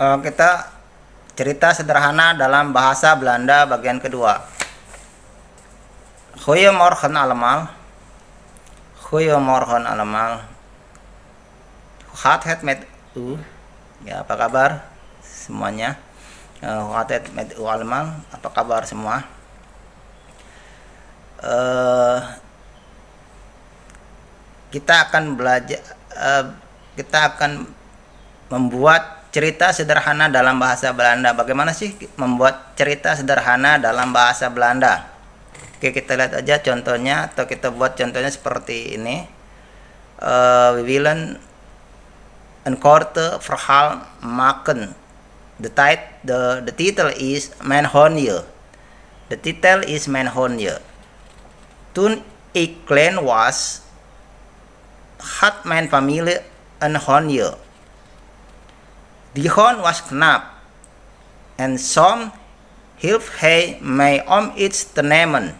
uh, kita cerita sederhana dalam bahasa Belanda bagian kedua. morgen allemaal. morgen allemaal. Gaat het met u? Ya, apa kabar semuanya? Uh, eh, gaat het met u allemaal? Apa kabar semua? Uh, kita akan belajar uh, kita akan membuat cerita sederhana dalam bahasa Belanda. Bagaimana sih membuat cerita sederhana dalam bahasa Belanda? Oke, kita lihat aja contohnya atau kita buat contohnya seperti ini. Uh, we will een korte verhaal maken. The, title the, the title is Manhonje. The title is Manhonje. Toen ik klein was, had mijn familie een honje. Dihon was knap, and som hilf hay may om its tenemen.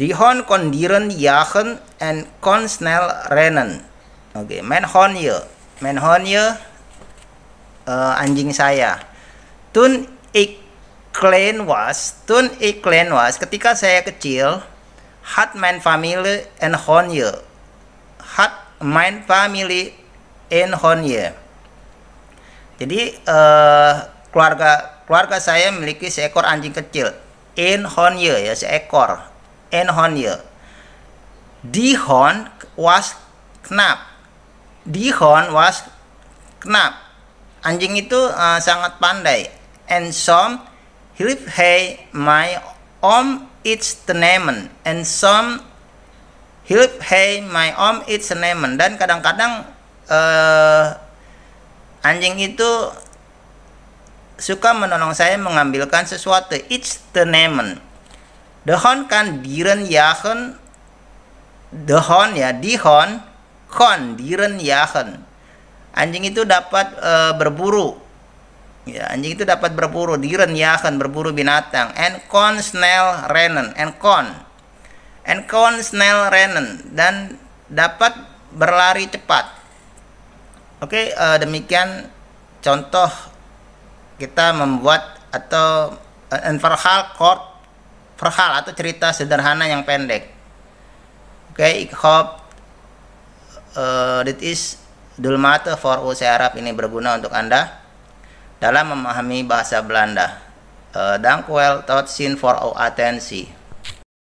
Dihon kon dieren jagen and kon snel rennen. Oke, okay. men hon ye, Men hon ye, uh, eh, anjing saya. Tun ik klein was, tun ik klein was ketika saya kecil hat men family and hon ye. Hat mijn family en hon je. Jadi uh, keluarga keluarga saya memiliki seekor anjing kecil, In Honye ya seekor, In Honye. hon was knap. hon was knap. Anjing itu uh, sangat pandai. And some hilip hey my om its the tenemen. And some hilip hey my om its the tenemen. Dan kadang-kadang eh, Anjing itu suka menolong saya mengambilkan sesuatu. It's the nemen. The hon kan diren yahen. The hon ya, di hon, Kon diren yahen. Anjing itu dapat uh, berburu. Ya, anjing itu dapat berburu, diren yahen berburu binatang. And kon snail renen, and kon. And kon snail renen dan dapat berlari cepat Oke, okay, uh, eh, demikian contoh kita membuat atau verhal eh, kort verhal atau cerita sederhana yang pendek. Oke, okay, ik hoop uh, eh, that is dulmate for us Arab ini berguna untuk Anda dalam memahami bahasa Belanda. Uh, dank wel tot sin for our attention.